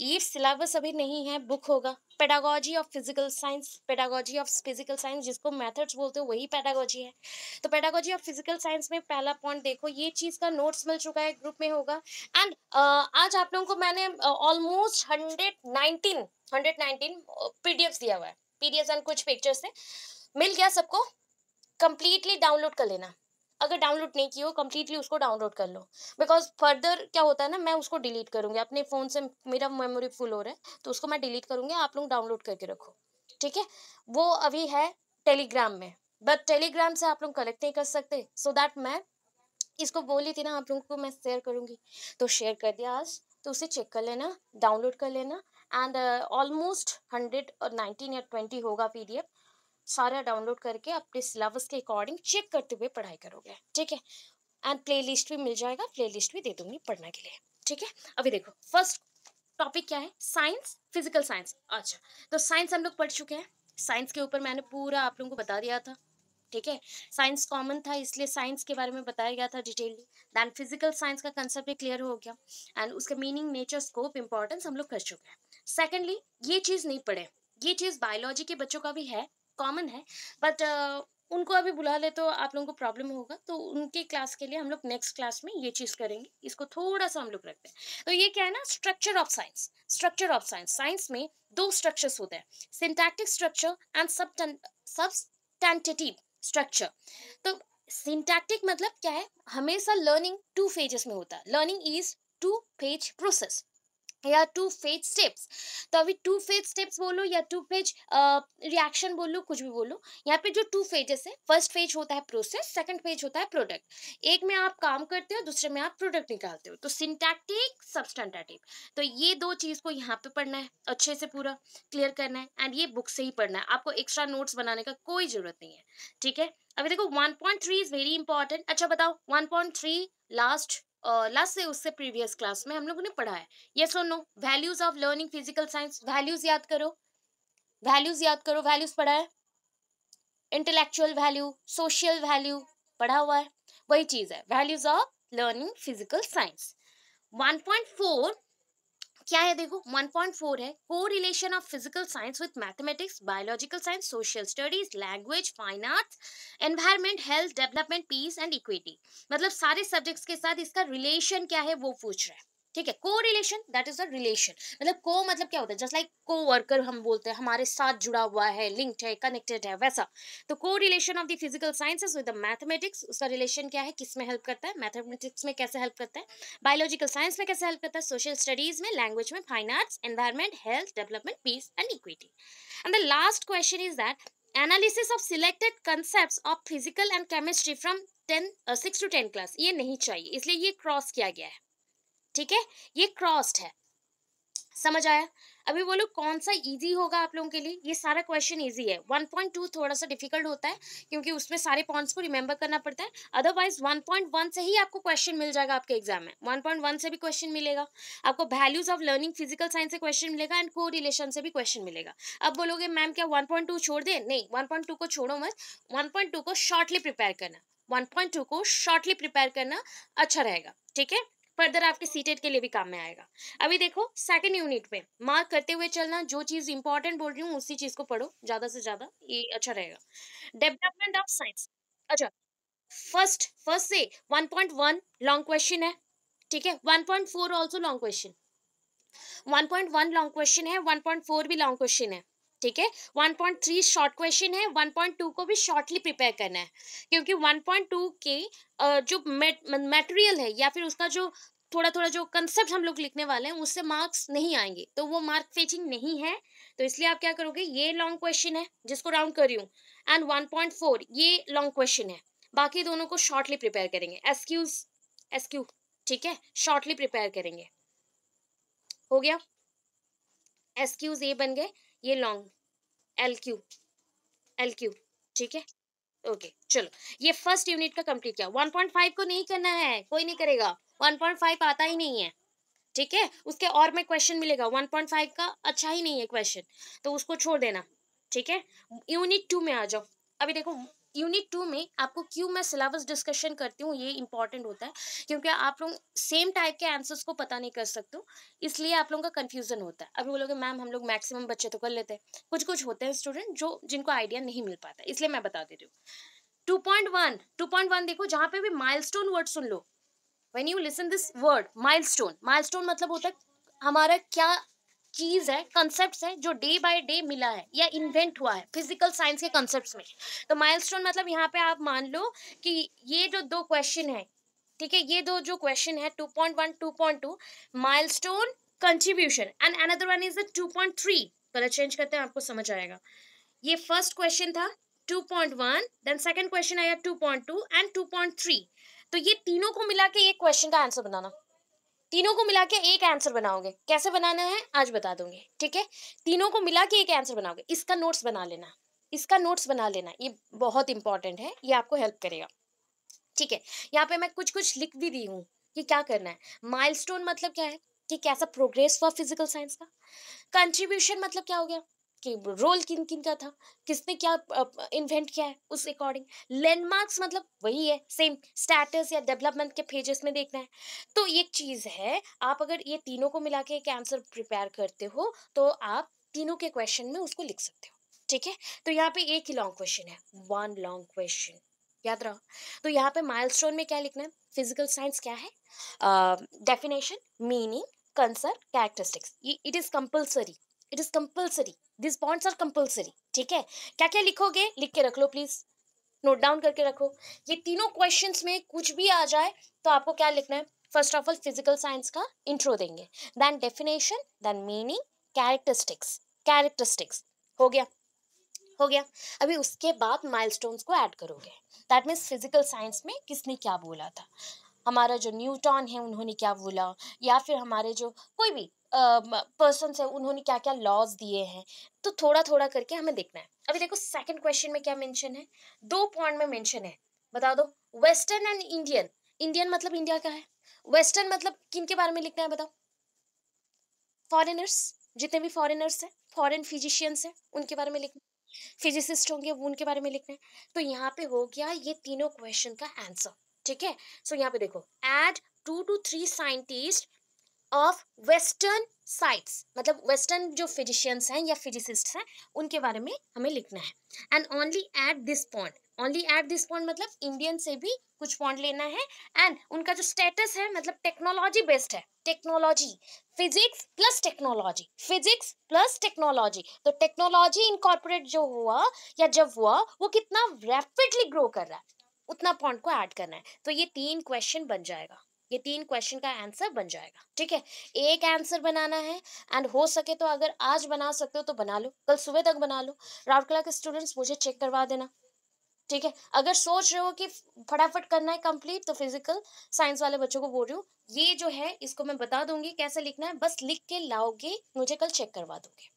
ईट syllabus अभी नहीं है बुक होगा pedagogy of physical science pedagogy of physical science जिसको मेथड्स बोलते हो वही पेडागोजी है तो पेडागोजी ऑफ फिजिकल साइंस में पहला पॉइंट देखो ये चीज़ का नोट्स मिल चुका है ग्रुप में होगा एंड uh, आज आप लोगों को मैंने almost hundred nineteen hundred nineteen P दिया हुआ है पी एंड कुछ पिक्चर्स से मिल गया सबको कंप्लीटली डाउनलोड कर लेना अगर डाउनलोड नहीं की हो कम्प्लीटली उसको डाउनलोड कर लो बिकॉज फर्दर क्या होता है ना मैं उसको डिलीट करूँगी अपने फ़ोन से मेरा मेमोरी फुल हो रहा है तो उसको मैं डिलीट करूँगी आप लोग डाउनलोड करके रखो ठीक है वो अभी है टेलीग्राम में बट टेलीग्राम से आप लोग कलेक्ट नहीं कर सकते सो so दैट मैं इसको बोली थी ना आप लोगों को मैं शेयर करूँगी तो शेयर कर दिया आज तो उसे चेक कर लेना डाउनलोड कर लेना एंड ऑलमोस्ट हंड्रेड और नाइनटीन या ट्वेंटी होगा पी सारा डाउनलोड करके अपने सिलेबस के अकॉर्डिंग चेक करते हुए पढ़ाई करोगे ठीक है एंड लिस्ट भी मिल जाएगा लिस्ट भी दे दूंगी पढ़ने के लिए ठीक है अभी देखो फर्स्ट टॉपिक क्या है साइंस फिजिकल साइंस अच्छा तो साइंस हम लोग पढ़ चुके हैं साइंस के ऊपर मैंने पूरा आप लोगों को बता दिया था ठीक है साइंस कॉमन था इसलिए साइंस के बारे में बताया गया था डिटेलली दैन फिजिकल साइंस का कंसेप्ट भी क्लियर हो गया एंड उसका मीनिंग नेचर स्कोप इंपॉर्टेंस हम लोग कर चुके हैं सेकेंडली ये चीज़ नहीं पढ़े ये चीज़ बायोलॉजी के बच्चों का भी है कॉमन है बट उनको अभी बुला ले तो आप लोगों को प्रॉब्लम होगा तो उनके क्लास के लिए हम लोग नेक्स्ट क्लास में ये चीज़ करेंगे इसको थोड़ा सा हम लोग रखते हैं तो ये क्या है ना structure of science structure of science science में दो स्ट्रक्चर्स होते हैं सिंटैक्टिक स्ट्रक्चर एंड सब सब्सटैंटेटिव स्ट्रक्चर तो सिंटैक्टिक मतलब क्या है हमेशा लर्निंग टू फेजेस में होता है learning is two phase process या टू फेज स्टेप्स तो अभी टू फेज स्टेप्स बोलो या टू फेज रिएक्शन बोलो कुछ भी बोलो यहाँ पे जो टू फेजेस है फर्स्ट फेज होता है प्रोसेस सेकंड फेज होता है प्रोडक्ट एक में आप काम करते हो दूसरे में आप प्रोडक्ट निकालते हो तो सिंटैक्टिक सब्सटेंटेटिव तो ये दो चीज़ को यहाँ पे पढ़ना है अच्छे से पूरा क्लियर करना है एंड ये बुक से ही पढ़ना है आपको एक्स्ट्रा नोट्स बनाने का कोई ज़रूरत नहीं है ठीक है अभी देखो वन इज़ वेरी इंपॉर्टेंट अच्छा बताओ वन लास्ट लास्ट से उससे प्रीवियस क्लास में हम लोगों ने पढ़ा है ये so no values of learning physical science values याद करो वैल्यूज याद करो वैल्यूज पढ़ा है इंटेलेक्चुअल वैल्यू सोशल वैल्यू पढ़ा हुआ है वही चीज़ है values of learning physical science one point four क्या है देखो 1.4 है correlation of physical science with mathematics biological science social studies language fine arts environment health development peace and equity मतलब सारे सब्जेक्ट्स के साथ इसका रिलेशन क्या है वो पूछ रहा है ठीक है correlation that is the relation मतलब को मतलब क्या होता है जस्ट लाइक को वर्कर हम बोलते हैं हमारे साथ जुड़ा हुआ है लिंक्ड है कनेक्टेड है वैसा तो correlation of the physical sciences with the mathematics उसका रिलेशन क्या है किस में हेल्प करता है मैथमेटिक्स में कैसे हेल्प करता है बायोलॉजिकल साइंस में कैसे हेल्प करता है सोशल स्टडीज में लैंग्वेज में fine arts environment health development peace and equity and the last question is that analysis of selected concept of physical and chemistry from ten six to ten class ये नहीं चाहिए इसलिए ये cross किया गया है ठीक है ये क्रॉस्ड है समझ आया अभी बोलो कौन सा इजी होगा आप लोगों के लिए ये सारा क्वेश्चन इजी है 1.2 थोड़ा सा डिफिकल्ट होता है क्योंकि उसमें सारे पॉइंट्स को रिमेंबर करना पड़ता है अदरवाइज 1.1 से ही आपको क्वेश्चन मिल जाएगा आपके एग्जाम में 1.1 से भी क्वेश्चन मिलेगा आपको values of learning physical science से क्वेश्चन मिलेगा एंड को रिलेशन से भी क्वेश्चन मिलेगा अब बोलोगे मैम क्या वन छोड़ दे नहीं वन को छोड़ो मत वन को शॉर्टली प्रिपेयर करना वन को शॉर्टली प्रिपेयर करना अच्छा रहेगा ठीक है फर्दर आपके सीटेट के लिए भी काम में आएगा अभी देखो सेकंड यूनिट में मार्क करते हुए चलना जो चीज़ इंपॉर्टेंट बोल रही हूँ उसी चीज़ को पढ़ो ज़्यादा से ज़्यादा ये अच्छा रहेगा डेवलपमेंट ऑफ साइंस अच्छा फर्स्ट फर्स्ट से one point one long question है ठीक है four also long question one long question है फोर भी लॉन्ग क्वेश्चन है ठीक है 1.3 शॉर्ट क्वेश्चन है 1.2 को भी शॉर्टली प्रिपेयर करना है क्योंकि 1.2 के जो मटेरियल है या फिर उसका जो थोड़ा थोड़ा जो कंसेप्ट हम लोग लिखने वाले हैं उससे मार्क्स नहीं आएंगे तो वो मार्क फेचिंग नहीं है तो इसलिए आप क्या करोगे ये लॉन्ग क्वेश्चन है जिसको राउंड कर रही हूँ एंड फोर ये लॉन्ग क्वेश्चन है बाकी दोनों को शॉर्टली प्रिपेयर करेंगे एसक्यूज एसक्यू ठीक है शॉर्टली प्रिपेयर करेंगे हो गया एसक्यूज ये बन गए ये long L Q L Q ठीक है ओके चलो ये फर्स्ट यूनिट का कंप्लीट किया 1.5 को नहीं करना है कोई नहीं करेगा 1.5 आता ही नहीं है ठीक है उसके और में क्वेश्चन मिलेगा 1.5 का अच्छा ही नहीं है क्वेश्चन तो उसको छोड़ देना ठीक है यूनिट टू में आ जाओ अभी देखो यूनिट टू में आपको क्यों मैं सिलेबस डिस्कशन करती हूँ ये इंपॉर्टेंट होता है क्योंकि आप लोग सेम टाइप के आंसर्स को पता नहीं कर सकते इसलिए आप लोगों का कन्फ्यूजन होता है अभी बोलोगे मैम हम लोग मैक्सिमम बच्चे तो कर लेते हैं कुछ कुछ होते हैं स्टूडेंट जो जिनको आइडिया नहीं मिल पाता इसलिए मैं बता देती हूँ टू पॉइंट देखो जहाँ पे भी माइल वर्ड सुन लो when you listen this word milestone मतलब होता है हमारा क्या चीज़ है कंसेप्ट है जो डे बाय डे मिला है या इन्वेंट हुआ है फिजिकल साइंस के कंसेप्ट में तो माइलस्टोन मतलब यहाँ पे आप मान लो कि ये जो दो क्वेश्चन है ठीक है ये दो जो क्वेश्चन है two point one two point two milestone contribution and another one is the two point three colour change करते हैं आपको समझ आएगा ये फर्स्ट क्वेश्चन था two point one then second question आया two point two and two point three तो ये तीनों को मिला के एक क्वेश्चन का आंसर बनाना तीनों को मिला के एक आंसर बनाओगे कैसे बनाना है आज बता दूंगी ठीक है तीनों को मिला के एक आंसर बनाओगे इसका नोट्स बना लेना इसका नोट्स बना लेना ये बहुत इंपॉर्टेंट है ये आपको हेल्प करेगा ठीक है यहाँ पे मैं कुछ कुछ लिख भी दी हूँ कि क्या करना है माइलस्टोन मतलब क्या है कि कैसा प्रोग्रेस हुआ फिजिकल साइंस का कंट्रीब्यूशन मतलब क्या हो गया कि रोल किन किन का था किसने क्या इन्वेंट किया है उस अकॉर्डिंग लैंडमार्क्स मतलब वही है सेम स्टेटस या डेवलपमेंट के पेजेस में देखना है तो ये चीज़ है आप अगर ये तीनों को मिला के एक आंसर प्रिपेयर करते हो तो आप तीनों के क्वेश्चन में उसको लिख सकते हो ठीक है तो यहाँ पे एक ही लॉन्ग क्वेश्चन है वन लॉन्ग क्वेश्चन याद रहा तो यहाँ पे माइलस्टोन में क्या लिखना है फिजिकल साइंस क्या है definition meaning concern characteristics it is compulsory it is compulsory this points are compulsory ठीक है क्या क्या लिखोगे लिख के रख लो प्लीज़ नोट डाउन करके रखो ये तीनों क्वेश्चन में कुछ भी आ जाए तो आपको क्या लिखना है first of all physical science का इंट्रो देंगे then definition then meaning characteristics characteristics हो गया हो गया अभी उसके बाद माइलस्टोन्स को ऐड करोगे दैट मीन्स फिजिकल साइंस में किसने क्या बोला था हमारा जो न्यूटॉन है उन्होंने क्या बोला या फिर हमारे जो कोई भी पर्सन है उन्होंने क्या क्या लॉज दिए हैं तो थोड़ा थोड़ा करके हमें देखना है अभी देखो सेकंड क्वेश्चन में क्या मेंशन है दो पॉइंट में मेंशन है बता दो वेस्टर्न एंड इंडियन इंडियन मतलब इंडिया का है वेस्टर्न मतलब किन के बारे में लिखना है बताओ फॉरेनर्स जितने भी फॉरेनर्स हैं फॉरेन फिजिशियंस हैं उनके बारे में लिखना फिजिसिस्ट होंगे वो उनके बारे में लिखना है तो यहाँ पे हो गया ये तीनों क्वेश्चन का आंसर ठीक है सो so, यहाँ पे देखो add two two three scientist of western sites मतलब वेस्टर्न जो फिजिशियंस हैं या फिजिसिस्ट हैं उनके बारे में हमें लिखना है and only at this point only at this point मतलब इंडियन से भी कुछ पॉइंट लेना है एंड उनका जो स्टेटस है मतलब टेक्नोलॉजी बेस्ड है technology physics plus technology physics plus technology तो टेक्नोलॉजी इनकॉर्पोरेट जो हुआ या जब हुआ वो कितना रैपिडली ग्रो कर रहा है उतना पॉइंट को ऐड करना है तो ये तीन क्वेश्चन बन जाएगा ये तीन क्वेश्चन का आंसर बन जाएगा ठीक है एक आंसर बनाना है एंड हो सके तो अगर आज बना सकते हो तो बना लो कल सुबह तक बना लो राउरकला के स्टूडेंट्स मुझे चेक करवा देना ठीक है अगर सोच रहे हो कि फटाफट करना है कंप्लीट तो फिजिकल साइंस वाले बच्चों को बोल रही हूँ ये जो है इसको मैं बता दूंगी कैसे लिखना है बस लिख के लाओगे मुझे कल चेक करवा दोगे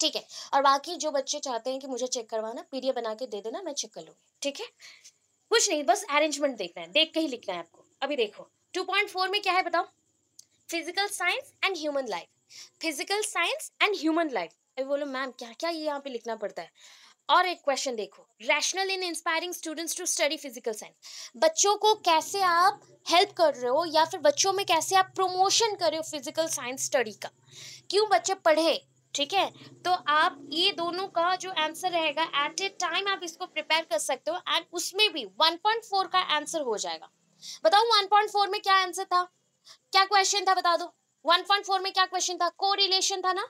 ठीक है और बाकी जो बच्चे चाहते हैं कि मुझे चेक करवाना पीडीएफ बना के दे देना मैं चेक कर लूँगी ठीक है कुछ नहीं बस अरेंजमेंट देखना है देख के ही लिखना है आपको अभी देखो टू पॉइंट फोर में क्या है बताओ physical science and human life physical science and human life अभी बोलो मैम क्या क्या ये यहाँ पे लिखना पड़ता है और एक क्वेश्चन देखो rational in inspiring students to study physical science बच्चों को कैसे आप हेल्प कर रहे हो या फिर बच्चों में कैसे आप प्रमोशन कर रहे हो फिजिकल साइंस स्टडी का क्यों बच्चे पढ़े ठीक है तो आप ये दोनों का जो आंसर रहेगा एट ए टाइम आप इसको प्रिपेयर कर सकते हो एंड उसमें भी 1.4 का आंसर हो जाएगा बताओ 1.4 में क्या आंसर था क्या क्वेश्चन था बता दो 1.4 में क्या क्वेश्चन था कोरिलेशन था ना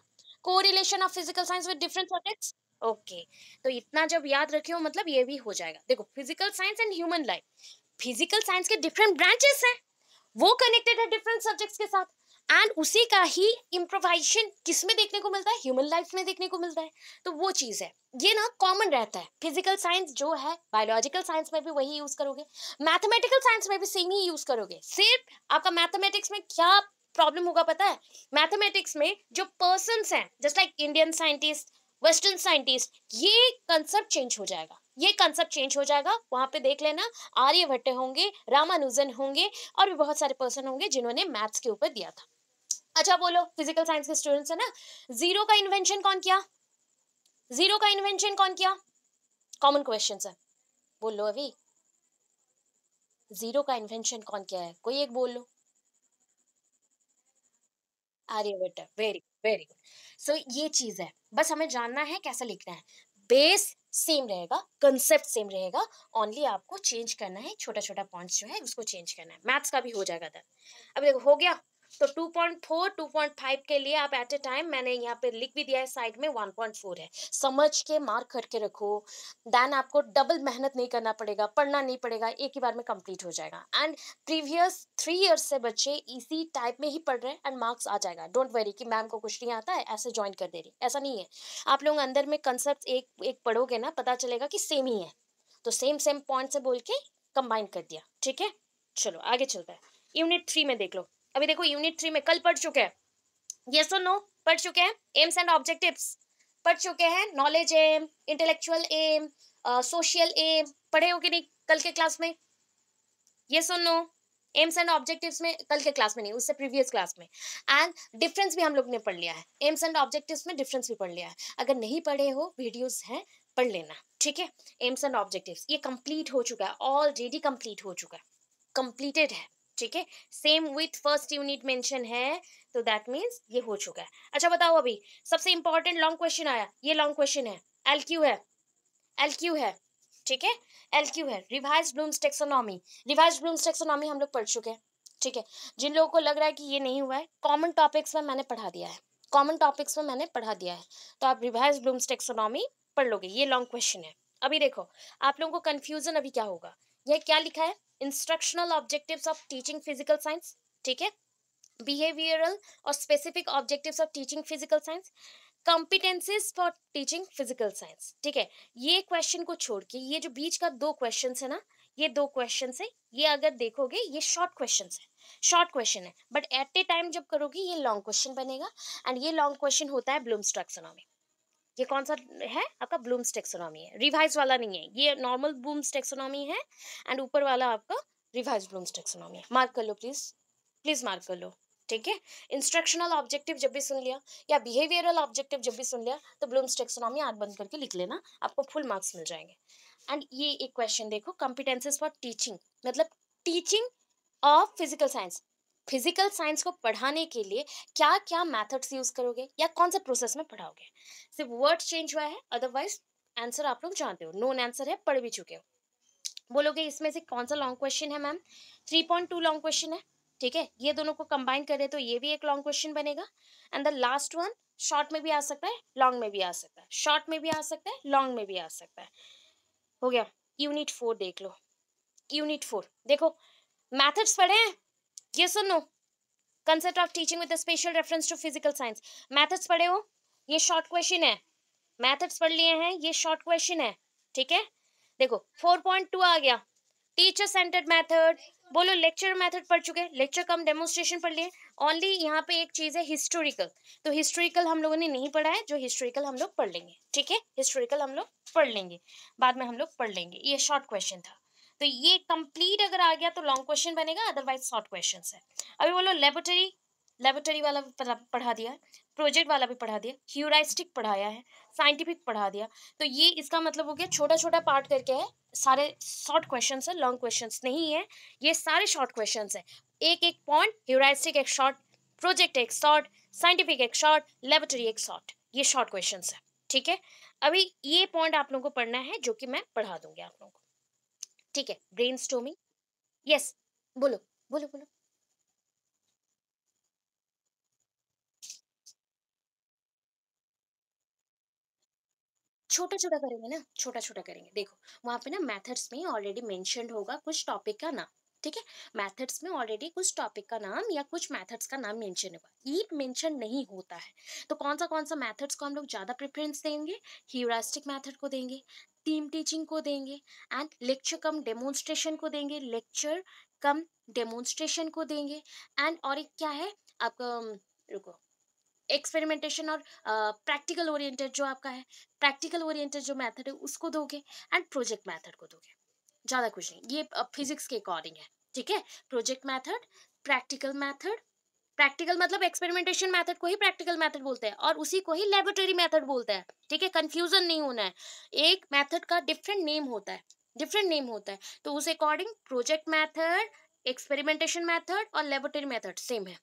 correlation of physical science with different subjects okay तो इतना जब याद रखे हो मतलब ये भी हो जाएगा देखो physical science and human life physical science के डिफरेंट ब्रांचेस हैं वो कनेक्टेड है डिफरेंट सब्जेक्ट्स के साथ एंड उसी का ही इम्प्रोवाइजेशन किस में देखने को मिलता है ह्यूमन लाइफ में देखने को मिलता है तो वो चीज़ है ये ना कॉमन रहता है फिजिकल साइंस जो है बायोलॉजिकल साइंस में भी वही यूज़ करोगे मैथमेटिकल साइंस में भी सेम ही यूज़ करोगे सिर्फ आपका मैथमेटिक्स में क्या प्रॉब्लम होगा पता है मैथमेटिक्स में जो पर्सन हैं just like Indian scientist western scientist ये कंसेप्ट चेंज हो जाएगा ये कंसेप्ट चेंज हो जाएगा वहाँ पे देख लेना आर्यभट्ट होंगे रामानुजन होंगे और भी बहुत सारे पर्सन होंगे जिन्होंने मैथ्स के ऊपर दिया था अच्छा बोलो फिजिकल साइंस के स्टूडेंट्स है ना जीरो का इन्वेंशन कौन किया जीरो का इन्वेंशन कौन किया कॉमन क्वेश्चन है बोल लो अभी जीरो का इन्वेंशन कौन किया है कोई एक बोल लो Aryabhata very very good so ये चीज है बस हमें जानना है कैसा लिखना है बेस सेम रहेगा कंसेप्ट सेम रहेगा ओनली आपको चेंज करना है छोटा छोटा पॉइंट्स जो है उसको चेंज करना है मैथ्स का भी हो जाएगा था अब देखो हो गया तो 2.4 2.5 के लिए आप एट ए टाइम मैंने यहाँ पे लिख भी दिया है साइड में 1.4 है समझ के मार्क करके रखो देन आपको डबल मेहनत नहीं करना पड़ेगा पढ़ना नहीं पड़ेगा एक ही बार में कंप्लीट हो जाएगा एंड प्रीवियस थ्री ईयर्स से बच्चे इसी टाइप में ही पढ़ रहे हैं एंड मार्क्स आ जाएगा डोंट वरी कि मैम को कुछ नहीं आता है ऐसे ज्वाइन कर दे रही ऐसा नहीं है आप लोग अंदर में कंसेप्ट एक एक पढ़ोगे ना पता चलेगा कि सेम ही है तो सेम सेम पॉइंट से बोल के कंबाइन कर दिया ठीक है चलो आगे चलता है यूनिट थ्री में देख लो अभी देखो यूनिट थ्री में कल पढ़ चुके हैं ये सो नो पढ़ चुके हैं एम्स एंड ऑब्जेक्टिव्स पढ़ चुके हैं knowledge aim intellectual aim social aim पढ़े हो कि नहीं कल के क्लास में ये और नो एम्स एंड ऑब्जेक्टिव्स में कल के क्लास में नहीं उससे प्रीवियस क्लास में एंड डिफरेंस भी हम लोग ने पढ़ लिया है एम्स एंड ऑब्जेक्टिव्स में डिफरेंस भी पढ़ लिया है अगर नहीं पढ़े हो वीडियोस हैं पढ़ लेना ठीक है एम्स एंड ऑब्जेक्टिव्स ये कंप्लीट हो चुका है ऑलरेडी कंप्लीट हो चुका है कंप्लीटेड है ठीक है same with first unit mention है तो दैट मीन्स ये हो चुका है अच्छा बताओ अभी सबसे इंपॉर्टेंट लॉन्ग क्वेश्चन आया ये लॉन्ग क्वेश्चन है एल क्यू है एल क्यू है ठीक है एल क्यू है revise Bloom's taxonomy revise Bloom's taxonomy हम लोग पढ़ चुके हैं ठीक है जिन लोगों को लग रहा है कि ये नहीं हुआ है कॉमन टॉपिक्स में मैंने पढ़ा दिया है कॉमन टॉपिक्स में मैंने पढ़ा दिया है तो आप रिवाइज ब्लूम्स टेक्सोनॉमी पढ़ लोगे ये लॉन्ग क्वेश्चन है अभी देखो आप लोगों को कन्फ्यूजन अभी क्या होगा यह क्या लिखा है instructional objectives of teaching physical science ठीक है बिहेवियरल और specific objectives of teaching physical science competencies for teaching physical science ठीक है ये क्वेश्चन को छोड़ के ये जो बीच का दो क्वेश्चन है ना ये दो क्वेश्चन है ये अगर देखोगे ये शॉर्ट क्वेश्चन है शॉर्ट क्वेश्चन है बट एट ए टाइम जब करोगे ये लॉन्ग क्वेश्चन बनेगा एंड ये लॉन्ग क्वेश्चन होता है ब्लूम टैक्सोनॉमी ये कौन सा है आपका ब्लूम्स टेक्सोनॉमी है रिवाइज वाला नहीं है ये नॉर्मल ब्लूम्स टेक्सोनॉमी है एंड ऊपर वाला आपका रिवाइज ब्लूम्स टेक्सोनॉमी है मार्क कर लो प्लीज़ प्लीज़ मार्क कर लो ठीक है इंस्ट्रक्शनल ऑब्जेक्टिव जब भी सुन लिया या बिहेवियरल ऑब्जेक्टिव जब भी सुन लिया तो ब्लूम्स टेक्सोनॉमी आग बंद करके लिख लेना आपको फुल मार्क्स मिल जाएंगे एंड ये एक क्वेश्चन देखो कॉम्पिटेंसेज फॉर टीचिंग मतलब teaching of physical science physical science को पढ़ाने के लिए क्या क्या मैथड्स यूज़ करोगे या कौन से प्रोसेस में पढ़ाओगे सिर्फ वर्ड चेंज हुआ है अदरवाइज आंसर आप लोग जानते हो नोन आंसर है पढ़ भी चुके हो बोलोगे इसमें से कौन सा लॉन्ग क्वेश्चन है ma'am three point two long question है ठीक है ये दोनों को कंबाइन करें तो ये भी एक लॉन्ग क्वेश्चन बनेगा and the last one short में भी आ सकता है लॉन्ग में भी आ सकता है शॉर्ट में भी आ सकता है लॉन्ग में भी आ सकता है हो गया यूनिट फोर देख लो यूनिट फोर देखो मैथड्स पढ़े हैं ये सुनो concept of teaching with special reference to physical science methods पढ़े हो ये शॉर्ट क्वेश्चन है मैथड्स पढ़ लिए हैं ये शॉर्ट क्वेश्चन है ठीक है देखो फोर पॉइंट टू आ गया टीचर सेंटर्ड मैथड बोलो लेक्चर मैथड पढ़ चुके लेक्चर कम डेमोस्ट्रेशन पढ़ लिए ओनली यहाँ पे एक चीज़ है हिस्टोरिकल तो हिस्टोरिकल हम लोगों ने नहीं पढ़ा है जो हिस्टोरिकल हम लोग पढ़ लेंगे ठीक है हिस्टोरिकल हम लोग पढ़ लेंगे बाद में हम लोग पढ़ लेंगे ये शॉर्ट क्वेश्चन था तो ये कंप्लीट अगर आ गया तो लॉन्ग क्वेश्चन बनेगा अदरवाइज शॉर्ट क्वेश्चन है अभी बोलो लेबोरेटरी लेबोरेटरी वाला भी पढ़ा दिया प्रोजेक्ट वाला भी पढ़ा दिया ह्यूराइस्टिक पढ़ाया है साइंटिफिक पढ़ा दिया तो ये इसका मतलब हो गया छोटा छोटा पार्ट करके है सारे शॉर्ट क्वेश्चन है लॉन्ग क्वेश्चन नहीं है ये सारे शॉर्ट क्वेश्चन है एक एक पॉइंट ह्यूराइस्टिक एक शॉर्ट प्रोजेक्ट एक शॉर्ट साइंटिफिक एक शॉर्ट लेबोरेटरी एक शॉर्ट ये शॉर्ट क्वेश्चन है ठीक है अभी ये पॉइंट आप लोगों को पढ़ना है जो कि मैं पढ़ा दूंगी आप लोगों को ठीक है ब्रेन स्टोमिंग यस बोलो बोलो बोलो छोटा छोटा करेंगे ना छोटा छोटा करेंगे देखो वहां पे ना मेथड्स में ऑलरेडी मेंशन होगा कुछ टॉपिक का नाम ठीक है मैथड्स में ऑलरेडी कुछ टॉपिक का नाम या कुछ मैथड्स का नाम मेंशन होगा ईट मेंशन नहीं होता है तो कौन सा कौन सा मैथड्स को हम लोग ज़्यादा प्रेफरेंस देंगे ह्यूरास्टिक मैथड को देंगे टीम टीचिंग को देंगे एंड लेक्चर कम डेमोन्स्ट्रेशन को देंगे लेक्चर कम डेमोन्स्ट्रेशन को देंगे एंड और एक क्या है आपका रुको एक्सपेरिमेंटेशन और प्रैक्टिकल uh, ओरिएंटेड जो आपका है प्रैक्टिकल ओरिएंटेड जो मेथड है उसको दोगे एंड प्रोजेक्ट मेथड को दोगे ज़्यादा कुछ नहीं ये फिजिक्स के अकॉर्डिंग है ठीक है project method practical method practical मतलब एक्सपेरिमेंटेशन मेथड को ही प्रैक्टिकल मेथड बोलते हैं और उसी को ही लेबोरेटरी मेथड बोलते हैं ठीक है कंफ्यूजन नहीं होना है एक मेथड का डिफरेंट नेम होता है डिफरेंट नेम होता है तो उस according project method experimentation method और लेबोरेटरी मैथड सेम है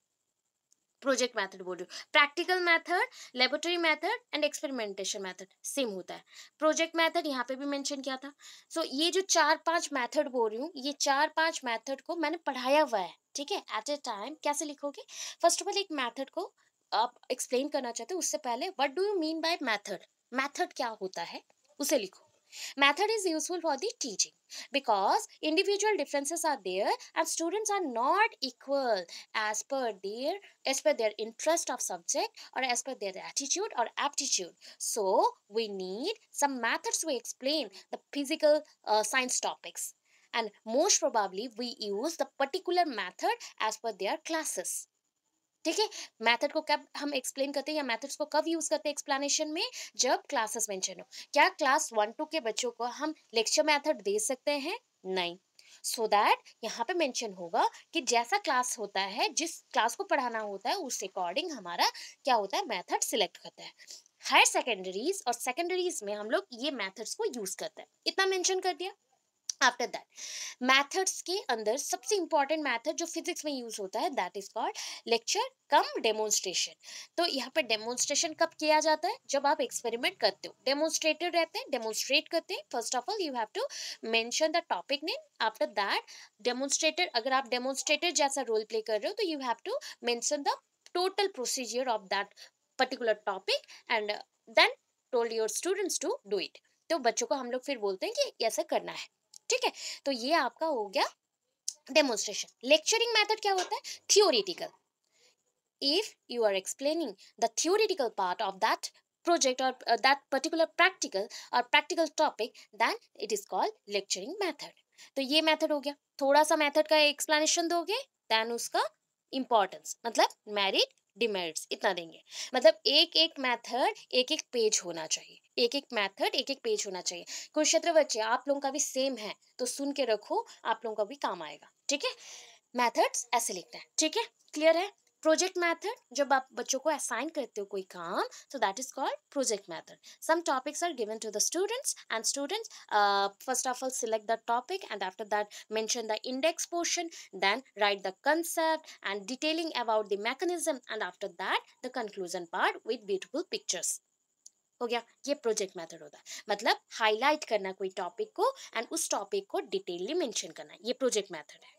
प्रोजेक्ट मैथड बोल रही हूँ practical method laboratory method and experimentation method same होता है प्रोजेक्ट मैथड यहाँ पे भी मैंशन किया था सो so, ये जो चार पाँच मैथड बोल रही हूँ ये चार पाँच मैथड को मैंने पढ़ाया हुआ है ठीक है एट ए टाइम कैसे लिखोगे फर्स्ट ऑफ ऑल एक मैथड को आप एक्सप्लेन करना चाहते हो उससे पहले what do you mean by method method क्या होता है उसे लिखो Method is useful for the teaching because individual differences are there and students are not equal as per their as per their interest of subject or as per their attitude or aptitude. So we need some methods to explain the physical uh, science topics and most probably we use the particular method as per their classes. ठीक है method को कब हम explain करते हैं या methods को कब यूज़ करते हैं एक्सप्लेनेशन में जब क्लासेस मेंशन हो क्या क्लास वन टू के बच्चों को हम लेक्चर मैथड दे सकते हैं नहीं सो so दैट यहाँ पे मेंशन होगा कि जैसा क्लास होता है जिस क्लास को पढ़ाना होता है उस अकॉर्डिंग हमारा क्या होता है मेथड सिलेक्ट करता है हायर सेकेंडरीज और सेकेंडरीज में हम लोग ये मेथड्स को यूज़ करते हैं इतना मेंशन कर दिया आफ्टर दैट मैथड्स के अंदर सबसे इंपॉर्टेंट मैथड जो फिजिक्स में यूज होता है that is called lecture cum demonstration तो यहाँ पर डेमोन्स्ट्रेशन कब किया जाता है जब आप एक्सपेरिमेंट करते हो डेमोन्स्ट्रेटेड रहते हैं डेमोन्स्ट्रेट करते हैं first of all you have to mention the topic name after that demonstrated अगर आप डेमोन्स्ट्रेटेड जैसा रोल प्ले कर रहे हो तो you have to mention the total procedure of that particular topic and then told your students to do it तो बच्चों को हम लोग फिर बोलते हैं कि ऐसा करना है ठीक है तो ये आपका हो गया डेमोन्स्ट्रेशन लेक्चरिंग मैथड क्या होता है theoretical if you are explaining the theoretical part of that project or uh, that particular practical or practical topic then it is called lecturing method तो ये मेथड हो गया थोड़ा सा मेथड का एक्सप्लेनेशन दोगे देन उसका इम्पोर्टेंस मतलब मेरिट डिमेरिट्स इतना देंगे मतलब एक एक मेथड एक एक पेज होना चाहिए एक एक मैथड एक एक पेज होना चाहिए कुरुक्षेत्र बच्चे आप लोगों का भी सेम है तो सुन के रखो आप लोगों का भी काम आएगा ठीक है मैथड्स ऐसे लिखते हैं ठीक है क्लियर है प्रोजेक्ट मैथड जब आप बच्चों को असाइन करते हो कोई काम so that is called project method some topics are given to the students and students first of all select the topic and after that mention the index portion then write the concept and detailing about the mechanism and after that the conclusion part with beautiful pictures हो गया ये project method होता है मतलब highlight करना कोई topic को and उस टॉपिक को डिटेलली मेंशन करना ये प्रोजेक्ट मेथड है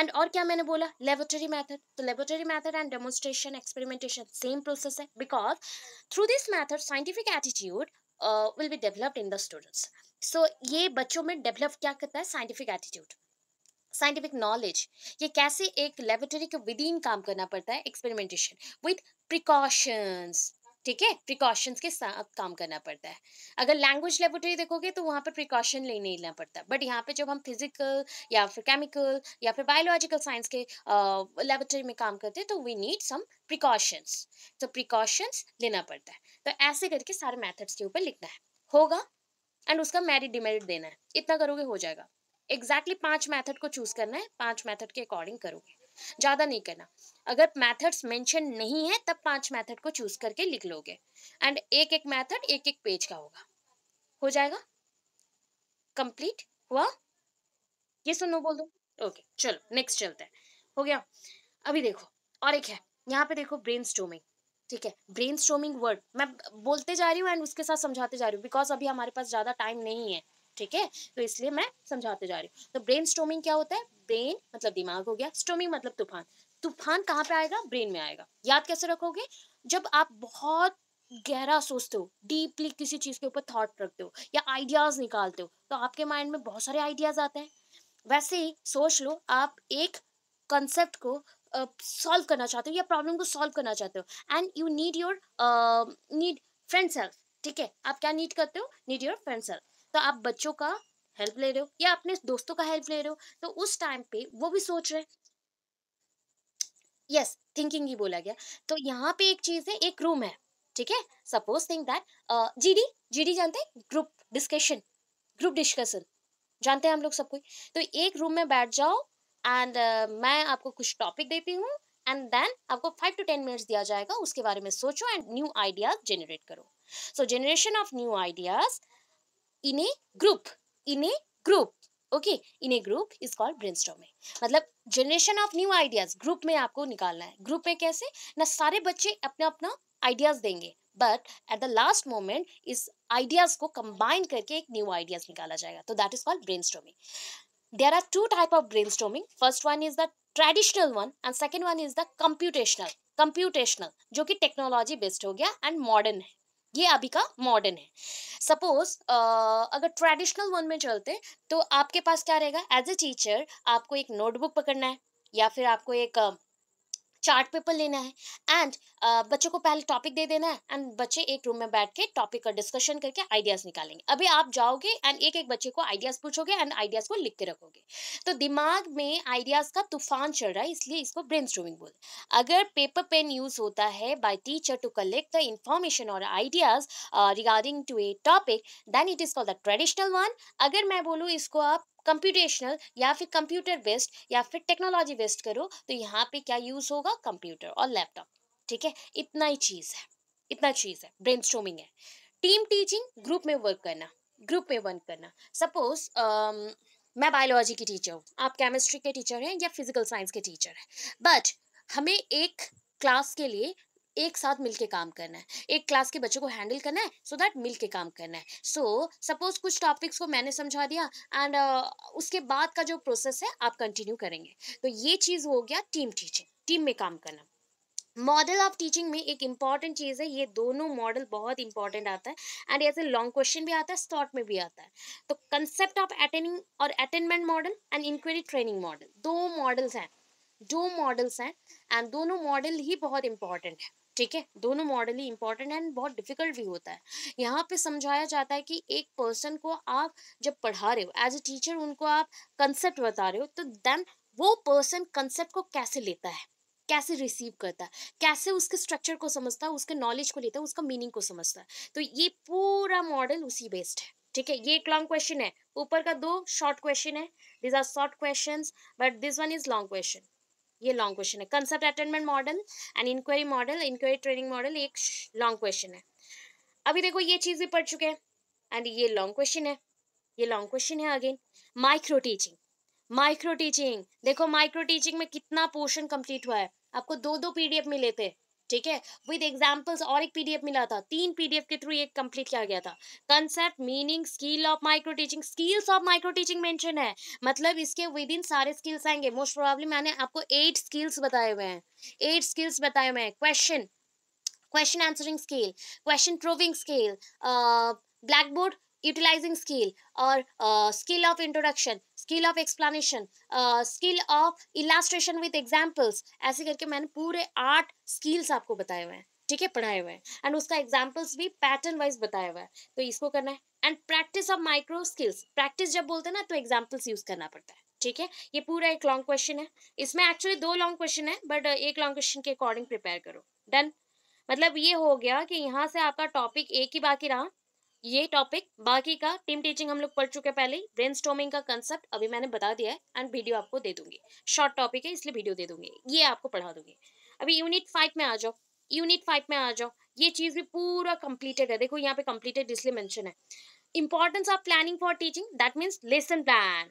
एंड और क्या मैंने बोला लेबोरेटरी मेथड तो laboratory method and demonstration experimentation same process है because through this method scientific attitude will be developed in the students so ये बच्चों में डेवलप क्या करता है साइंटिफिक एटीट्यूड साइंटिफिक नॉलेज ये कैसे एक लेबोरेटरी के विद इन काम करना पड़ता है एक्सपेरिमेंटेशन विथ प्रिकॉशंस ठीक है प्रिकॉशंस के साथ काम करना पड़ता है अगर लैंग्वेज लेबोरेटरी देखोगे तो वहाँ पर प्रिकॉशन ले नहीं लेना पड़ता बट यहाँ पे जब हम फिजिकल या फिर केमिकल या फिर बायोलॉजिकल साइंस के लेबोरेटरी में काम करते हैं तो वी नीड सम प्रिकॉशंस तो प्रिकॉशंस लेना पड़ता है तो ऐसे करके सारे मैथड्स के ऊपर लिखना है होगा एंड उसका मेरिट डिमेरिट देना है इतना करोगे हो जाएगा एग्जैक्टली exactly पांच मैथड को चूज करना है पांच मैथड के अकॉर्डिंग करोगे ज़्यादा नहीं करना अगर मैथड्स मैंशन नहीं है तब पांच मैथड को चूज करके लिख लोगे एंड एक एक मैथड एक एक पेज का होगा हो जाएगा कंप्लीट हुआ ये सुनो बोल दो ओके चलो नेक्स्ट चलते हैं हो गया अभी देखो और एक है यहाँ पे देखो ब्रेन ठीक है ब्रेन वर्ड मैं बोलते जा रही हूँ एंड उसके साथ समझाते जा रही हूँ बिकॉज अभी हमारे पास ज़्यादा टाइम नहीं है ठीक है तो इसलिए मैं समझाते जा रही हूँ तो ब्रेन क्या होता है ब्रेन मतलब दिमाग हो गया स्टोमिंग मतलब तूफान तूफान कहाँ पे आएगा ब्रेन में आएगा याद कैसे रखोगे जब आप बहुत गहरा सोचते हो डीपली किसी चीज़ के ऊपर थॉट रखते हो या आइडियाज़ निकालते हो तो आपके माइंड में बहुत सारे आइडियाज़ आते हैं वैसे ही सोच लो आप एक कंसेप्ट को सॉल्व uh, करना चाहते हो या प्रॉब्लम को सॉल्व करना चाहते हो and you need your need friend self ठीक है आप क्या नीड करते हो नीड योर फ्रेंड सेल्फ तो आप बच्चों का हेल्प ले रहे हो या अपने दोस्तों का हेल्प ले रहे हो तो उस टाइम पे वो भी सोच रहे यस थिंकिंग ही बोला गया तो यहाँ पे एक चीज है एक रूम है ठीक है suppose think that G D G D जानते हैं ग्रुप डिस्कशन ग्रुप डिस्कशन जानते हैं हम लोग सब कोई तो एक रूम में बैठ जाओ एंड uh, मैं आपको कुछ टॉपिक देती हूँ एंड देन आपको फाइव टू टेन मिनट्स दिया जाएगा उसके बारे में सोचो एंड न्यू आइडियाज जेनरेट करो so generation of new ideas in a group in a group okay in a group is called brain मतलब generation of new ideas group में आपको निकालना है ग्रुप में कैसे ना सारे बच्चे अपना अपना आइडियाज देंगे but at the last moment इस आइडियाज को कंबाइन करके एक न्यू आइडियाज निकाला जाएगा तो that is called brain there are two type of brain brainstorming first one is the traditional one and second one is the computational computational जो कि technology based हो गया एंड मॉडर्न है ये अभी का मॉडर्न है सपोज uh, अगर ट्रेडिशनल वन में चलते तो आपके पास क्या रहेगा एज ए टीचर आपको एक नोटबुक पकड़ना है या फिर आपको एक uh, चार्ट पेपर लेना है एंड uh, बच्चों को पहले टॉपिक दे देना है एंड बच्चे एक रूम में बैठ के टॉपिक का डिस्कशन करके आइडियाज निकालेंगे अभी आप जाओगे एंड एक एक बच्चे को आइडियाज पूछोगे एंड आइडियाज को लिख के रखोगे तो दिमाग में आइडियाज का तूफान चल रहा है इसलिए इसको ब्रेन स्ट्रोमिंग बोल अगर पेपर पेन यूज होता है by teacher to collect the information और ideas regarding to a topic then it is call the traditional one अगर मैं बोलूँ इसको आप कंप्यूटेशनल या फिर कंप्यूटर बेस्ड या फिर टेक्नोलॉजी बेस्ड करो तो यहाँ पे क्या यूज़ होगा कंप्यूटर और लैपटॉप ठीक है इतना ही चीज़ है इतना चीज़ है ब्रेन है टीम टीचिंग ग्रुप में वर्क करना ग्रुप में वर्क करना सपोज um, मैं बायोलॉजी की टीचर हूँ आप केमिस्ट्री के टीचर हैं या फिजिकल साइंस के टीचर हैं बट हमें एक क्लास के लिए एक साथ मिलके काम करना है एक क्लास के बच्चों को हैंडल करना है सो दैट मिल के काम करना है सो so, सपोज कुछ टॉपिक्स को मैंने समझा दिया एंड uh, उसके बाद का जो प्रोसेस है आप कंटिन्यू करेंगे तो ये चीज़ हो गया टीम टीचिंग टीम में काम करना मॉडल ऑफ टीचिंग में एक इंपॉर्टेंट चीज़ है ये दोनों मॉडल बहुत इंपॉर्टेंट आता है एंड ऐसे लॉन्ग क्वेश्चन भी आता है शॉर्ट में भी आता है तो कंसेप्ट ऑफ अटेंडिंग और attendment model and inquiry training model दो मॉडल्स हैं दो मॉडल्स हैं एंड दोनों मॉडल ही बहुत इंपॉर्टेंट है ठीक है दोनों मॉडल ही इंपॉर्टेंट एंड बहुत डिफिकल्ट भी होता है यहाँ पे समझाया जाता है कि एक पर्सन को आप जब पढ़ा रहे हो एज ए टीचर उनको आप कंसेप्ट बता रहे हो तो देन वो पर्सन कंसेप्ट को कैसे लेता है कैसे रिसीव करता है कैसे उसके स्ट्रक्चर को समझता है उसके नॉलेज को लेता है उसका मीनिंग को समझता है तो ये पूरा मॉडल उसी बेस्ड है ठीक है ये एक लॉन्ग क्वेश्चन है ऊपर का दो शॉर्ट क्वेश्चन है these are short question but this one is long question ये लॉन्ग क्वेश्चन है concept attendment model and inquiry model inquiry training model एक लॉन्ग क्वेश्चन है अभी देखो ये चीज़ भी पढ़ चुके हैं एंड ये लॉन्ग क्वेश्चन है ये लॉन्ग क्वेश्चन है again micro teaching micro teaching देखो माइक्रो टीचिंग में कितना पोर्शन कंप्लीट हुआ है आपको दो दो पीडीएफ मिले थे ठीक है विद एग्जाम्पल्स और एक पीडीएफ मिला था तीन पीडीएफ के थ्रू एक कंप्लीट किया गया था concept meaning skill of micro teaching skills of micro teaching mention है मतलब इसके विद इन सारे स्किल्स आएंगे मोस्ट प्रोबेबली मैंने आपको एट स्किल्स बताए हुए हैं एट स्किल्स बताए हुए हैं question question answering skill question proving skill black board utilizing skill और skill of introduction skill of explanation skill of illustration with examples ऐसे करके मैंने पूरे आठ स्किल्स आपको बताए हुए हैं ठीक है पढ़ाए हुए हैं एंड उसका एग्जाम्पल्स भी पैटर्न वाइज बताया हुआ है तो इसको करना है and practice of micro skills practice जब बोलते हैं ना तो एग्जाम्पल्स यूज करना पड़ता है ठीक है ये पूरा एक लॉन्ग क्वेश्चन है इसमें एक्चुअली दो लॉन्ग क्वेश्चन है बट एक लॉन्ग क्वेश्चन के अकॉर्डिंग प्रिपेयर करो डन मतलब ये हो गया कि यहाँ से आपका टॉपिक एक ही बाकी रहा ये टॉपिक बाकी का टीम टीचिंग हम लोग पढ़ चुके हैं पहले ब्रेन स्टोमिंग का कंसेप्ट अभी मैंने बता दिया है एंड वीडियो आपको दे दूंगी शॉर्ट टॉपिक है इसलिए वीडियो दे दूंगी ये आपको पढ़ा दूंगी अभी यूनिट फाइव में आ जाओ यूनिट फाइव में आ जाओ ये चीज़ भी पूरा कंप्लीटेड है देखो यहाँ पे कंप्लीटेड इसलिए मैंशन है importance of planning for teaching that means lesson plan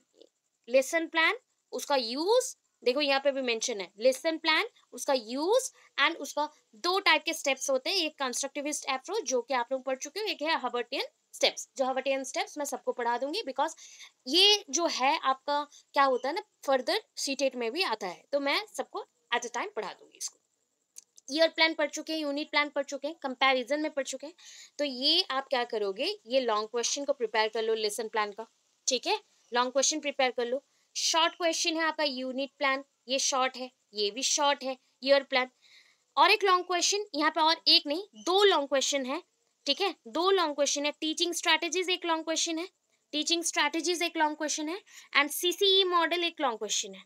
lesson plan उसका यूज देखो यहाँ पे भी मेंशन है लेसन प्लान उसका यूज एंड उसका दो टाइप के स्टेप्स होते हैं एक कंस्ट्रक्टिविस्ट अप्रोच जो कि आप लोग पढ़ चुके हो एक है हबर्टियन स्टेप्स जो हबर्टियन स्टेप्स मैं सबको पढ़ा दूंगी बिकॉज ये जो है आपका क्या होता है ना फर्दर सीटेट e में भी आता है तो मैं सबको एट अ टाइम पढ़ा दूंगी इसको ईयर प्लान पढ़ चुके हैं यूनिट प्लान पढ़ चुके हैं कंपेरिजन में पढ़ चुके हैं तो ये आप क्या करोगे ये लॉन्ग क्वेश्चन को प्रिपेयर कर लो लेसन प्लान का ठीक है लॉन्ग क्वेश्चन प्रिपेयर कर लो शॉर्ट क्वेश्चन है आपका यूनिट प्लान ये शॉर्ट है ये भी शॉर्ट है ईयर प्लान और एक लॉन्ग क्वेश्चन यहाँ पे और एक नहीं दो लॉन्ग क्वेश्चन है ठीक है दो लॉन्ग क्वेश्चन है टीचिंग स्ट्रैटेजीज एक लॉन्ग क्वेश्चन है टीचिंग स्ट्रैटेजीज एक लॉन्ग क्वेश्चन है एंड सीसीई मॉडल एक लॉन्ग क्वेश्चन है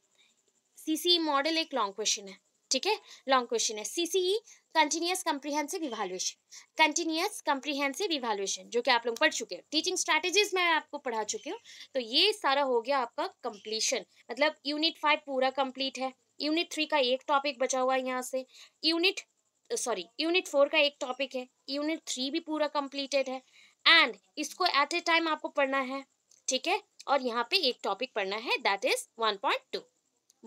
सीसीई मॉडल e एक लॉन्ग क्वेश्चन है ठीक है लॉन्ग क्वेश्चन है C C E continuous comprehensive evaluation continuous comprehensive evaluation जो कि आप लोग पढ़ चुके हो टीचिंग स्ट्रैटेजीज मैं आपको पढ़ा चुकी हूँ तो ये सारा हो गया आपका कंप्लीशन मतलब यूनिट फाइव पूरा कंप्लीट है यूनिट थ्री का एक टॉपिक बचा हुआ है यहाँ से यूनिट सॉरी यूनिट फोर का एक टॉपिक है यूनिट थ्री भी पूरा कंप्लीटेड है एंड इसको एट ए टाइम आपको पढ़ना है ठीक है और यहाँ पे एक टॉपिक पढ़ना है that is one point two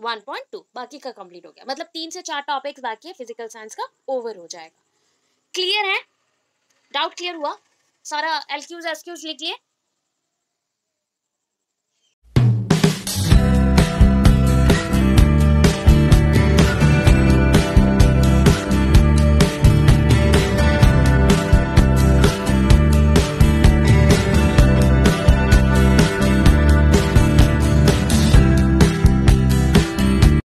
one point two बाकी का कंप्लीट हो गया मतलब तीन से चार टॉपिक्स बाकी है फिजिकल साइंस का ओवर हो जाएगा क्लियर है डाउट क्लियर हुआ सारा एल क्यूज एस क्यूज लिख लिए